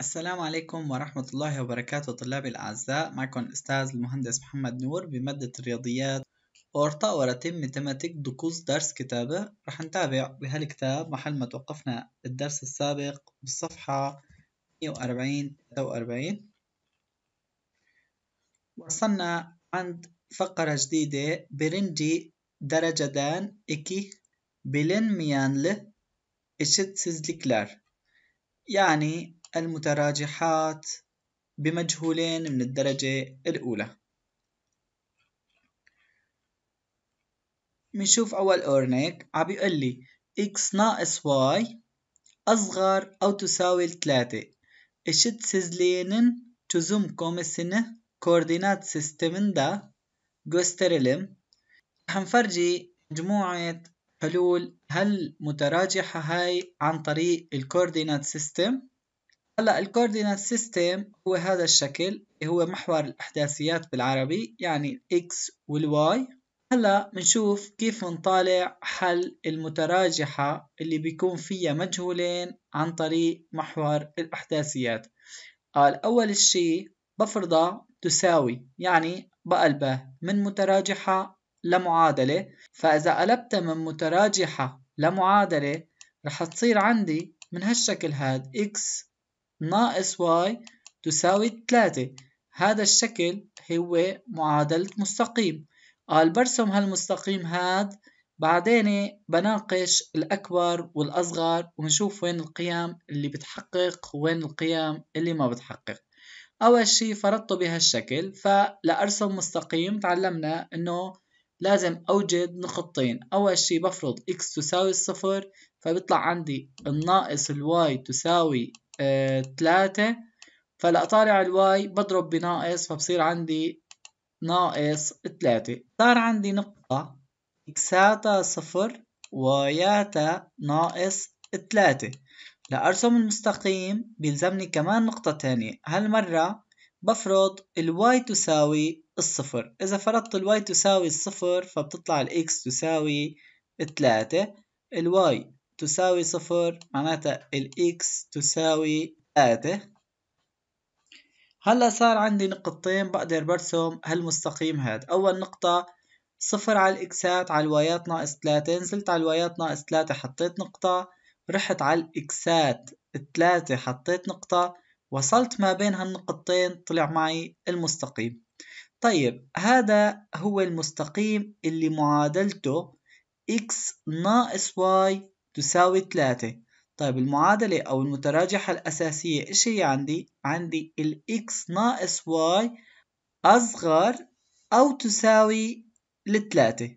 السلام عليكم ورحمة الله وبركاته طلابي الأعزاء معكم الأستاذ المهندس محمد نور بمادة الرياضيات أورطة ورتم ميتماتيك دقوس درس كتابة رح نتابع بهالكتاب محل ما توقفنا الدرس السابق بالصفحة 140 وصلنا عند فقرة جديدة برنجي إكي بلن ميانل إشت eşitsizlikler يعني المتراجحات بمجهولين من الدرجة الأولى منشوف أول أورنيك عبي بيقول لي x ناقص y أصغر أو تساوي الثلاثة eşitsizliğinin çözüm komisini koordinat sisteminde gösterelim. حنفرجي مجموعة حلول هل متراجحة هاي عن طريق الكوردينات سيستم هلا الكوردينات سيستم هو هذا الشكل هو محور الاحداثيات بالعربي يعني الاكس والواي هلا بنشوف كيف بنطالع حل المتراجحة اللي بيكون فيها مجهولين عن طريق محور الاحداثيات قال اول شيء بفرضه تساوي يعني بقلبها من متراجحة لمعادلة فإذا قلبتها من متراجحة لمعادلة رح تصير عندي من هالشكل هاد x ناقص y تساوي 3 هذا الشكل هو معادلة مستقيم قال برسم هالمستقيم هاد بعدين بناقش الأكبر والأصغر ونشوف وين القيم اللي بتحقق وين القيم اللي ما بتحقق أول شيء فرضته بهالشكل فلأرسم مستقيم تعلمنا إنه لازم أوجد نقطتين أول شيء بفرض x تساوي الصفر فبيطلع عندي الناقص الواي تساوي آه، تلاتة فلأطالع الواي بضرب بناقص فبصير عندي ناقص تلاتة صار عندي نقطة إكساتا صفر وياتا ناقص تلاتة لأرسم المستقيم بيلزمني كمان نقطة تانية هالمرة بفرض الواي تساوي الصفر إذا فرضت الواي تساوي الصفر فبتطلع الإكس تساوي التلاتة الواي تساوي صفر معناتها الإكس تساوي تلاتة هلا صار عندي نقطتين بقدر برسم هالمستقيم هاد أول نقطة صفر على الإكسات على الوايات ناقص تلاتة نزلت على الوايات ناقص تلاتة حطيت نقطة رحت على الإكسات الثلاثة حطيت نقطة وصلت ما بين هالنقطتين طلع معي المستقيم طيب هذا هو المستقيم اللي معادلته x ناقص y تساوي 3 طيب المعادلة أو المتراجحة الأساسية إيش هي عندي؟ عندي ال x ناقص y أصغر أو تساوي للثلاثة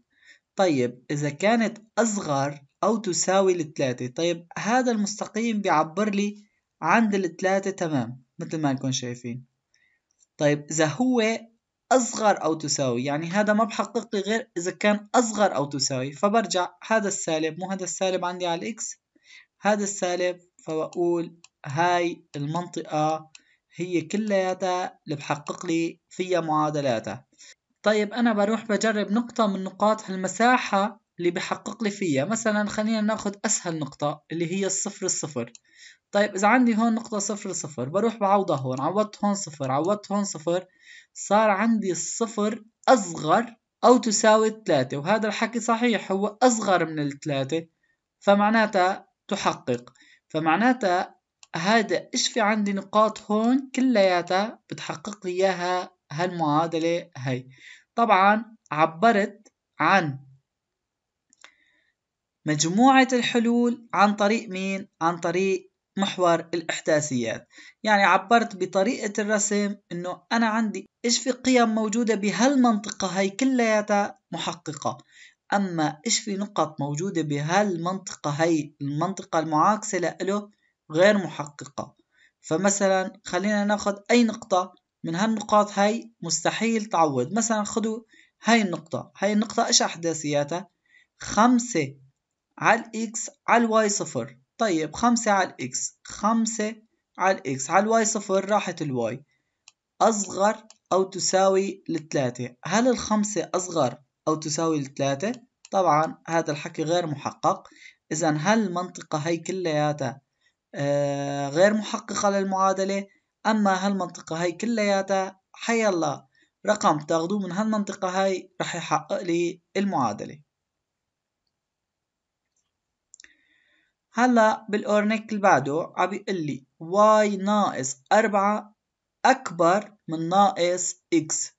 طيب إذا كانت أصغر أو تساوي لتلاتة طيب هذا المستقيم بيعبر لي عند التلاتة تمام مثل ما لكم شايفين طيب إذا هو أصغر أو تساوي يعني هذا ما بحقق لي غير إذا كان أصغر أو تساوي فبرجع هذا السالب مو هذا السالب عندي على الإكس هذا السالب فبقول هاي المنطقة هي كلياتها اللي بحقق لي فيها معادلاتها طيب أنا بروح بجرب نقطة من نقاط هالمساحة اللي بيحقق لي فيها مثلا خلينا ناخذ أسهل نقطة اللي هي الصفر الصفر طيب إذا عندي هون نقطة صفر صفر بروح بعوضها هون عوضت هون صفر عوضت هون صفر صار عندي الصفر أصغر أو تساوي 3 وهذا الحكي صحيح هو أصغر من الثلاثة فمعناتها تحقق فمعناتها هذا إيش في عندي نقاط هون كلياتها بتحقق لي إياها هالمعادلة هي طبعا عبرت عن مجموعة الحلول عن طريق مين؟ عن طريق محور الإحداثيات يعني عبرت بطريقة الرسم أنه أنا عندي إيش في قيم موجودة بهالمنطقة هي كلياتها محققة أما إيش في نقط موجودة بهالمنطقة هي المنطقة المعاكسة له غير محققة فمثلا خلينا ناخد أي نقطة من هالنقاط هاي مستحيل تعوض مثلا خدوا هاي النقطة هاي النقطة إيش أحداثياتها خمسة على الإكس على الواي صفر طيب خمسة على الإكس خمسة على الإكس على الواي صفر راحت الواي أصغر أو تساوي للثلاثة هل الخمسة أصغر أو تساوي للثلاثة؟ طبعا هذا الحكي غير محقق إذا هل المنطقة هي كلياتها آه، غير محققة للمعادلة؟ أما هالمنطقة هي كلياتها حيالله رقم تاخدوه من هالمنطقة هاي رح يحقق لي المعادلة هلا بالأورنيك اللي بعده عم يقول لي y ناقص 4 أكبر من ناقص x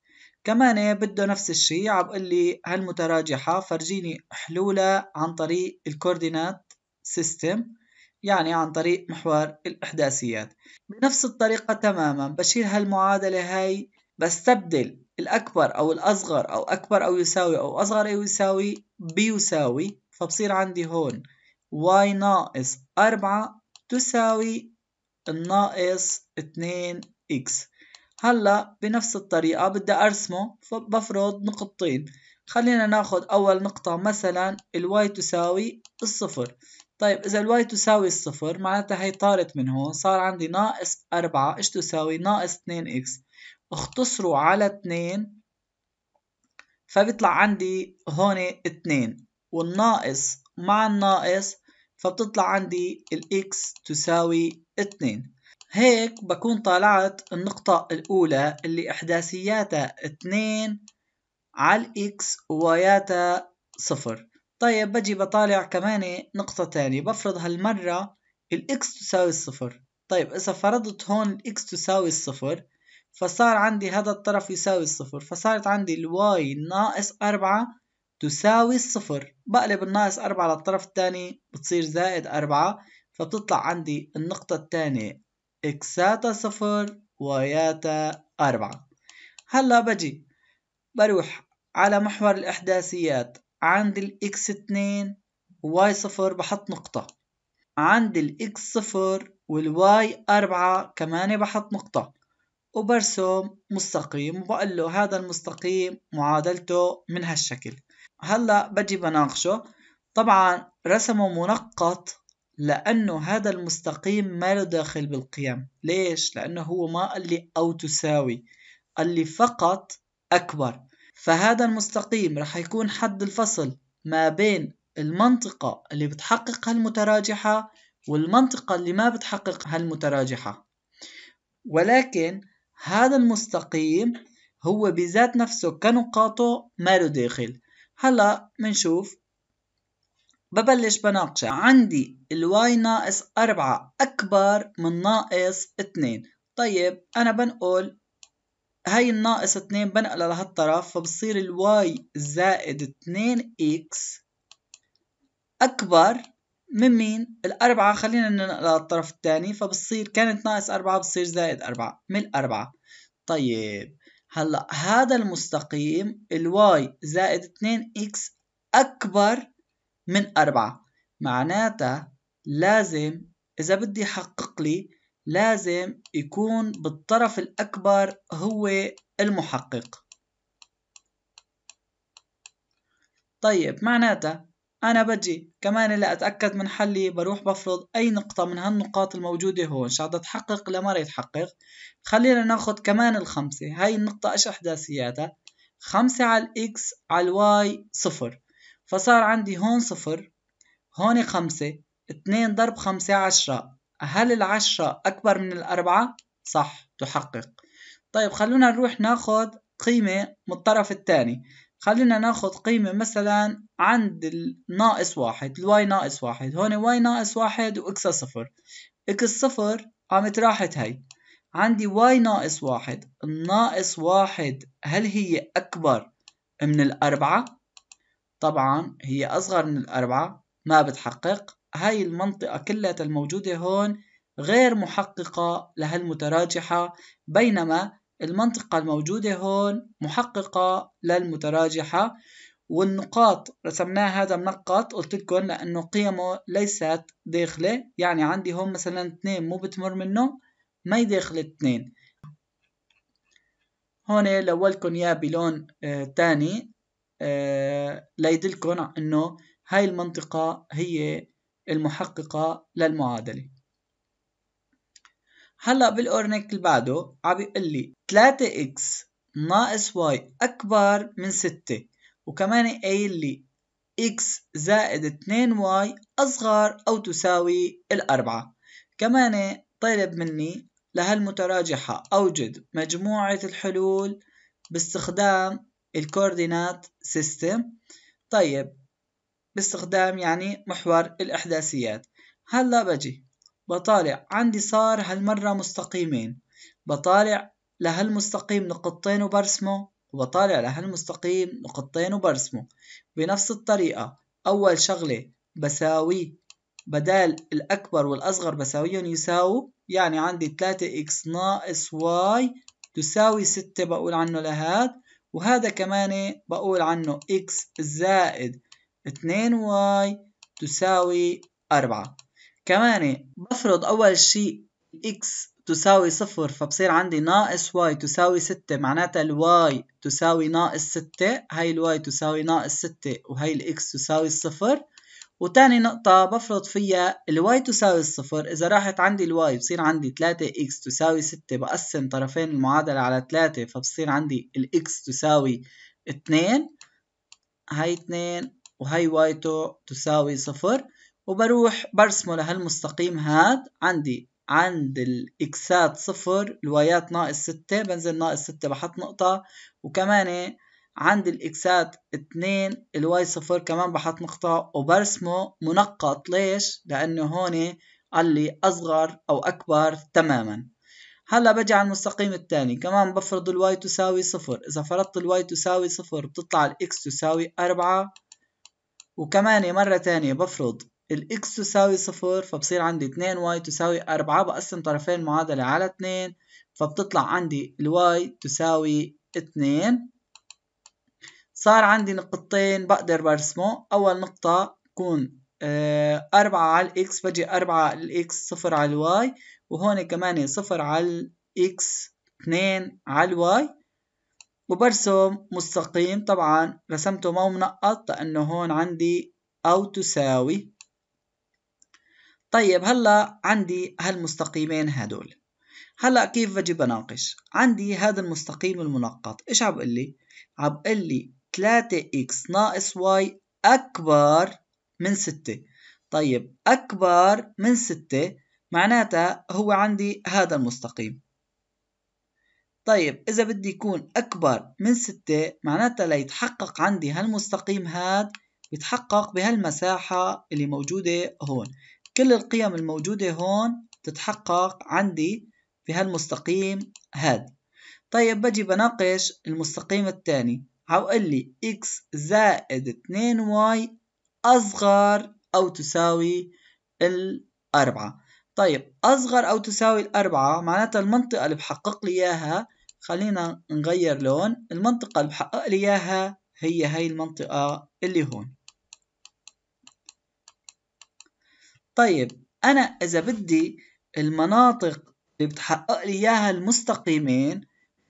كمان بده نفس الشيء عم بقول لي هالمتراجحة فرجيني حلولها عن طريق الكوردينات سيستم يعني عن طريق محور الإحداثيات بنفس الطريقة تماما بشيل هالمعادلة هاي بستبدل الأكبر أو الأصغر أو أكبر أو يساوي أو أصغر أو يساوي بيساوي فبصير عندي هون y ناقص 4 تساوي الناقص 2x هلا بنفس الطريقة بدي أرسمه فبفرض نقطتين خلينا ناخد أول نقطة مثلا الواي تساوي الصفر طيب إذا الواي تساوي الصفر معناتها هي طارت من هون صار عندي ناقص 4 إيش تساوي ناقص 2x اختصروا على 2 فبيطلع عندي هون 2 والناقص مع الناقص فبتطلع عندي الإكس تساوي 2 هيك بكون طالعت النقطة الأولى اللي إحداثياتها 2 على الإكس وواياتها صفر طيب بجي بطالع كمان نقطة تانية بفرض هالمرة الإكس تساوي الصفر طيب إذا فرضت هون الإكس تساوي الصفر فصار عندي هذا الطرف يساوي الصفر فصارت عندي الواي ناقص أربعة تساوي الصفر بقلب الناقص أربعة للطرف الثاني بتصير زائد أربعة فبتطلع عندي النقطة الثانية إكساتا صفر وياتا أربعة هلا بجي بروح على محور الإحداثيات عند الإكس اتنين واي صفر بحط نقطة عند الإكس صفر والواي أربعة كمان بحط نقطة وبرسم مستقيم وبقول له هذا المستقيم معادلته من هالشكل هلا بجي بناقشه طبعا رسمه منقط لأنه هذا المستقيم ما له داخل بالقيم ليش؟ لأنه هو ما قال لي أو تساوي قال لي فقط أكبر فهذا المستقيم رح يكون حد الفصل ما بين المنطقة اللي بتحقق هالمتراجحة والمنطقة اللي ما بتحقق هالمتراجحة ولكن هذا المستقيم هو بذات نفسه كنقاطه ما له داخل هلا منشوف ببلش بناقشة عندي الواي ناقص أربعة أكبر من ناقص اتنين طيب أنا بنقل هاي الناقص اتنين بنقلها لهالطرف فبصير الواي زائد اتنين اكس أكبر من مين؟ الأربعة خلينا ننقلها للطرف الثاني فبصير كانت ناقص أربعة بصير زائد أربعة من الأربعة طيب هلا هذا المستقيم الواي زائد 2 اكس اكبر من 4 معناتها لازم اذا بدي احقق لي لازم يكون بالطرف الاكبر هو المحقق طيب معناتها أنا بجي كمان لأتأكد من حلي بروح بفرض أي نقطة من هالنقاط الموجودة هون شعد تحقق لما يتحقق خلينا ناخد كمان الخمسة هاي النقطة إيش إحداثياتها خمسة على الإكس على الواي صفر فصار عندي هون صفر هون خمسة اتنين ضرب خمسة عشرة هل العشرة أكبر من الأربعة؟ صح تحقق طيب خلونا نروح ناخد قيمة من الطرف الثاني خلينا ناخذ قيمة مثلا عند ناقص واحد الواي ناقص واحد هون واي ناقص واحد واكس صفر اكس صفر قامت راحت هي عندي واي ناقص واحد الناقص واحد هل هي أكبر من الأربعة؟ طبعا هي أصغر من الأربعة ما بتحقق هاي المنطقة كلها الموجودة هون غير محققة لهالمتراجحة بينما المنطقة الموجودة هون محققة للمتراجحة والنقاط رسمناها هذا منقط قلت لكم لأنه قيمه ليست داخلة يعني عندي هون مثلا اثنين مو بتمر منه ما يداخل اثنين هون لولكم إياه بلون آه، تاني آه، ليدلكم إنه هاي المنطقة هي المحققة للمعادلة هلا بالأورنيك اللي بعده عم بيقول لي 3 اكس ناقص واي أكبر من 6 وكمان قايل لي اكس زائد واي أصغر أو تساوي الأربعة كمان طلب مني لهالمتراجحة أوجد مجموعة الحلول باستخدام الكوردينات سيستم طيب باستخدام يعني محور الإحداثيات هلا بجي بطالع عندي صار هالمرة مستقيمين بطالع لهالمستقيم نقطتين وبرسمه وبطالع لهالمستقيم نقطتين وبرسمه بنفس الطريقة أول شغلة بساوي بدال الأكبر والأصغر بساويهم يساووا يعني عندي 3x ناقص y تساوي 6 بقول عنه لهاد وهذا كمان بقول عنه x زائد 2y تساوي 4 كمان بفرض أول شيء x تساوي صفر فبصير عندي ناقص y تساوي ستة معناتها الواي تساوي ناقص ستة هاي الواي تساوي ناقص ستة وهاي الاكس تساوي صفر وتاني نقطة بفرض فيها الواي تساوي الصفر إذا راحت عندي الواي بصير عندي 3 x تساوي 6 بقسم طرفين المعادلة على 3 فبصير عندي x تساوي 2 هاي 2 وهاي y تساوي صفر وبروح برسمه لهالمستقيم هاد عندي عند الإكسات صفر الوايات ناقص ستة بنزل ناقص ستة بحط نقطة وكمان عند الإكسات اتنين الواي صفر كمان بحط نقطة وبرسمه منقط ليش؟ لأنه هون قال لي أصغر أو أكبر تماما هلا بجي على المستقيم الثاني كمان بفرض الواي تساوي صفر إذا فرضت الواي تساوي صفر بتطلع الإكس تساوي أربعة وكمان مرة تانية بفرض الاكس تساوي صفر فبصير عندي 2 واي تساوي 4 بقسم طرفي المعادلة على 2 فبتطلع عندي الواي تساوي 2 صار عندي نقطتين بقدر برسمه أول نقطة تكون آه، أربعة على الإكس بجي أربعة على الإكس صفر على الواي وهون كمان صفر على الإكس اثنين على الواي وبرسم مستقيم طبعا رسمته ما منقط لأنه هون عندي أو تساوي طيب هلا عندي هالمستقيمين هدول هلا كيف بجي بناقش عندي هذا المستقيم المنقط ايش عم بقول لي عم بقول لي 3x ناقص y اكبر من 6 طيب اكبر من 6 معناتها هو عندي هذا المستقيم طيب إذا بدي يكون أكبر من ستة معناتها ليتحقق عندي هالمستقيم هاد يتحقق بهالمساحة اللي موجودة هون كل القيم الموجودة هون تتحقق عندي بهالمستقيم هاد طيب بجي بناقش المستقيم الثاني هقول لي x زائد 2y أصغر أو تساوي الأربعة طيب أصغر أو تساوي الأربعة معناتها المنطقة اللي بحقق لي إياها خلينا نغير لون المنطقة اللي بحقق لي إياها هي هاي المنطقة اللي هون طيب انا اذا بدي المناطق اللي بتحقق لي اياها المستقيمين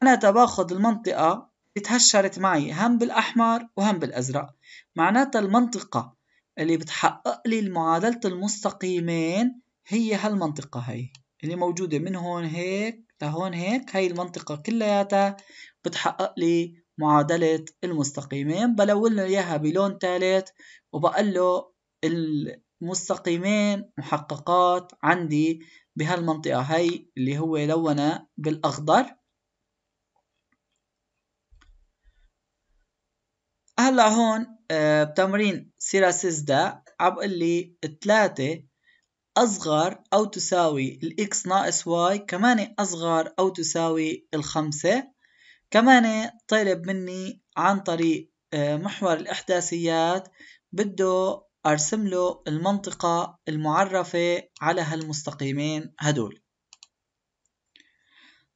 انا تباخد المنطقه اللي تهشرت معي هم بالاحمر وهم بالازرق معناتها المنطقه اللي بتحقق لي المعادله المستقيمين هي هالمنطقه هي اللي موجوده من هون هيك لهون هيك هي المنطقه كلياتها بتحقق لي معادله المستقيمين بلون اياها بلون ثالث وبقول له مستقيمين محققات عندي بهالمنطقة هي اللي هو لونها بالأخضر هلا هون آه، بتمرين سيراسيزدا عم بقول لي 3 أصغر أو تساوي الإكس ناقص واي كمان أصغر أو تساوي الخمسة كمان طالب مني عن طريق آه، محور الإحداثيات بده أرسم له المنطقة المعرفة على هالمستقيمين هدول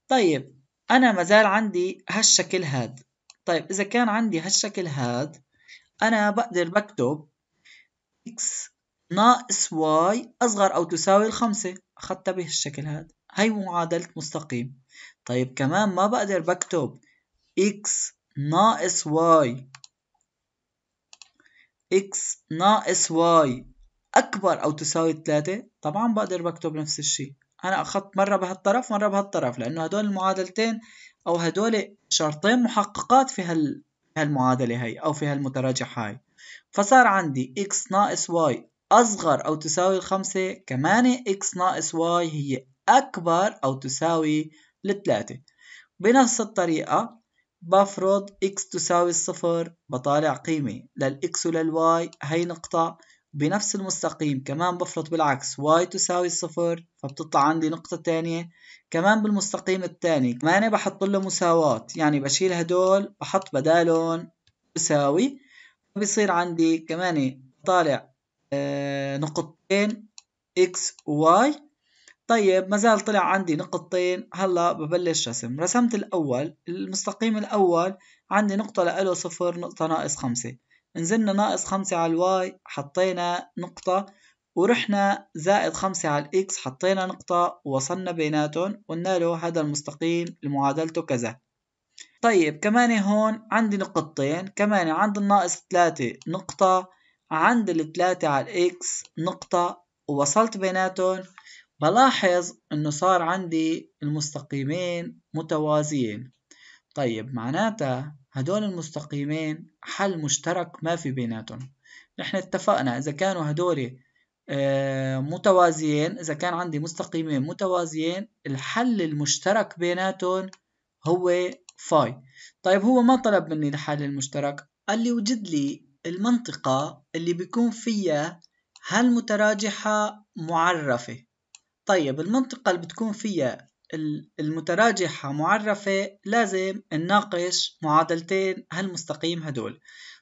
طيب أنا مازال عندي هالشكل هاد طيب إذا كان عندي هالشكل هاد أنا بقدر بكتب x ناقص y أصغر أو تساوي الخمسة أخذتها بهالشكل هاد هي معادلة مستقيم طيب كمان ما بقدر بكتب x ناقص y اكس ناقص واي اكبر او تساوي 3 طبعا بقدر بكتب نفس الشيء انا اخذت مره بهالطرف مره بهالطرف لانه هدول المعادلتين او هدول شرطين محققات في هال هالمعادله هي او في هالمتراجع هاي فصار عندي اكس ناقص واي اصغر او تساوي الخمسة كمان اكس ناقص واي هي اكبر او تساوي الثلاثة بنفس الطريقة بفرض إكس تساوي الصفر بطالع قيمة للإكس وللواي هي نقطة بنفس المستقيم كمان بفرض بالعكس واي تساوي الصفر فبتطلع عندي نقطة تانية كمان بالمستقيم التاني كمان بحط له مساواة يعني بشيل هدول بحط بدالهم تساوي بصير عندي كمان طالع آه، نقطتين x و y طيب ما زال طلع عندي نقطتين هلا ببلش رسم رسمت الأول المستقيم الأول عندي نقطة لإله صفر نقطة ناقص خمسة نزلنا ناقص خمسة على الواي حطينا نقطة ورحنا زائد خمسة على الإكس حطينا نقطة ووصلنا بيناتهم قلنا له هذا المستقيم لمعادلته كذا طيب كمان هون عندي نقطتين كمان عند الناقص ثلاثة نقطة عند الثلاثة على الإكس نقطة ووصلت بيناتهم بلاحظ انه صار عندي المستقيمين متوازيين طيب معناتها هدول المستقيمين حل مشترك ما في بيناتهم نحن اتفقنا اذا كانوا هدول آه، متوازيين اذا كان عندي مستقيمين متوازيين الحل المشترك بيناتهم هو فاي طيب هو ما طلب مني الحل المشترك قال لي وجد لي المنطقة اللي بيكون فيها هالمتراجحة معرفة طيب المنطقة اللي بتكون فيها المتراجحة معرفة لازم نناقش معادلتين هالمستقيم هدول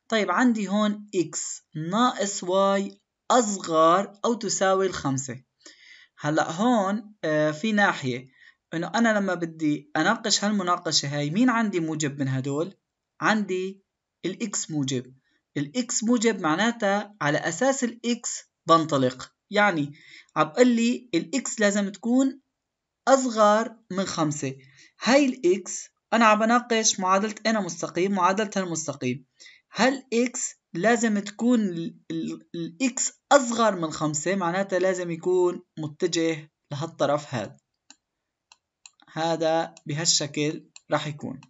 طيب عندي هون x ناقص y أصغر أو تساوي الخمسة هلأ هون آه، في ناحية إنه أنا لما بدي أناقش هالمناقشة هاي مين عندي موجب من هدول؟ عندي الإكس موجب الإكس موجب معناتها على أساس الإكس بنطلق يعني عم قال لي الاكس لازم تكون اصغر من خمسة هاي الاكس انا عم بناقش معادلة انا مستقيم معادلة المستقيم هل اكس لازم تكون الاكس اصغر من خمسة معناتها لازم يكون متجه لهالطرف هذا هذا بهالشكل راح يكون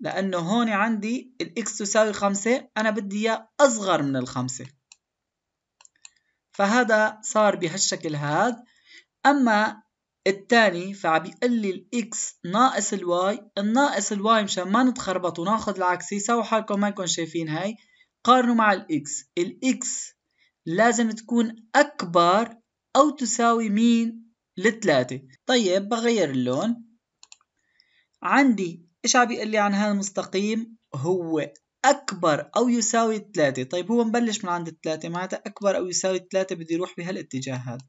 لأنه هون عندي الإكس تساوي خمسة أنا بدي إياه أصغر من الخمسة فهذا صار بهالشكل هاد أما التاني فعم لي الإكس ناقص الواي الناقص الواي مشان ما نتخربط وناخذ العكسي سووا حالكم ما نكون شايفين هاي قارنوا مع الاكس الاكس لازم تكون اكبر او تساوي مين للثلاثة طيب بغير اللون عندي ايش عم يقول لي عن هذا المستقيم هو أكبر أو يساوي 3 طيب هو مبلش من عند 3 معناتها أكبر أو يساوي 3 بده يروح بهالاتجاه هذا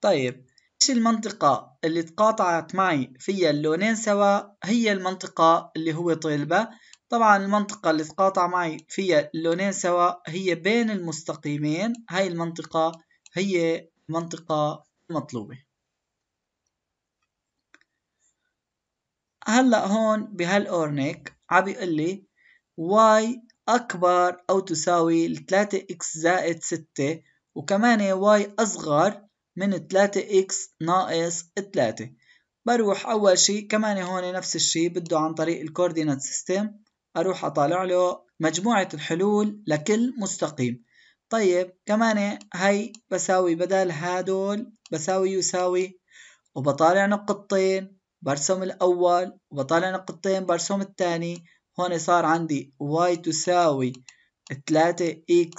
طيب ايش المنطقة اللي تقاطعت معي فيها اللونين سوا هي المنطقة اللي هو طالبها طبعا المنطقة اللي تقاطع معي فيها اللونين سوا هي بين المستقيمين هاي المنطقة هي المنطقة المطلوبة هلا هون بهالاورنيك عم بيقول لي واي اكبر او تساوي 3 اكس زائد 6 وكمان واي اصغر من 3 اكس ناقص 3 بروح اول شيء كمان هون نفس الشيء بده عن طريق الكوردينات سيستم اروح اطالع له مجموعة الحلول لكل مستقيم طيب كمان هي بساوي بدل هدول بساوي يساوي وبطالع نقطتين برسم الأول وطلع نقطتين برسم الثاني هون صار عندي y تساوي 3x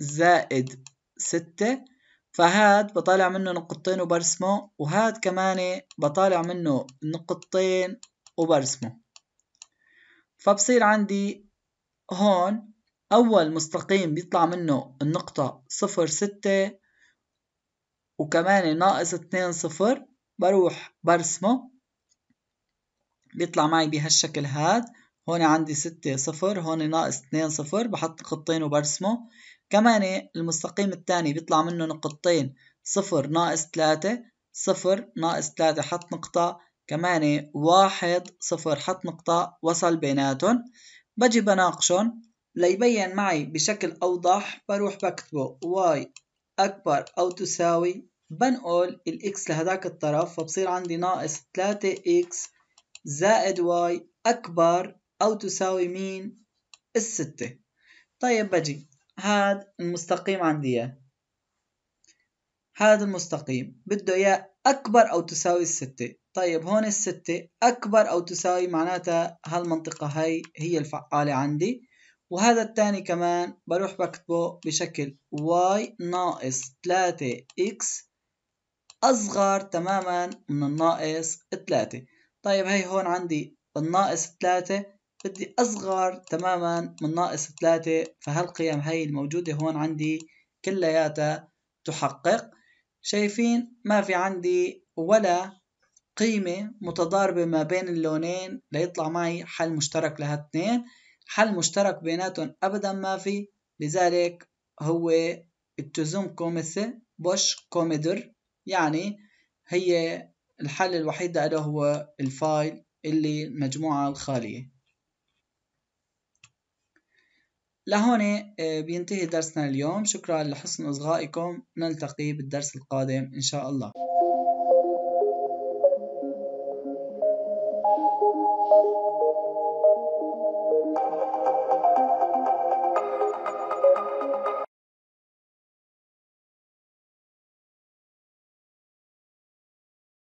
زائد 6 فهاد بطالع منه نقطتين وبرسمه وهاد كمان بطالع منه نقطتين وبرسمه فبصير عندي هون أول مستقيم بيطلع منه النقطة 0 6 وكمان ناقص 2 0 بروح برسمه بيطلع معي بهالشكل هاد هون عندي ستة صفر هون ناقص اتنين صفر بحط خطين وبرسمه كمان المستقيم التاني بيطلع منه نقطتين صفر ناقص تلاتة صفر ناقص تلاتة حط نقطة كمان واحد صفر حط نقطة وصل بيناتهم بجي بناقشهم ليبين معي بشكل أوضح بروح بكتبه y أكبر أو تساوي بنقل الإكس لهداك الطرف فبصير عندي ناقص 3X زائد Y أكبر أو تساوي مين؟ الستة طيب بجي هاد المستقيم عندي إياه هذا المستقيم بده إياه أكبر أو تساوي الستة طيب هون الستة أكبر أو تساوي معناتها هالمنطقة هي هي الفعالة عندي وهذا الثاني كمان بروح بكتبه بشكل y ناقص 3x أصغر تماما من الناقص 3 طيب هي هون عندي الناقص 3 بدي أصغر تماما من ناقص 3 فهالقيم هي الموجودة هون عندي كلياتها تحقق شايفين ما في عندي ولا قيمة متضاربة ما بين اللونين ليطلع معي حل مشترك لهالاثنين حل مشترك بيناتهم أبدا ما في لذلك هو التزوم كوميث بوش كوميدر يعني هي الحل الوحيد له هو الفايل اللي المجموعة الخالية لهون آه، بينتهي درسنا اليوم شكرا لحسن إصغائكم نلتقي بالدرس القادم إن شاء الله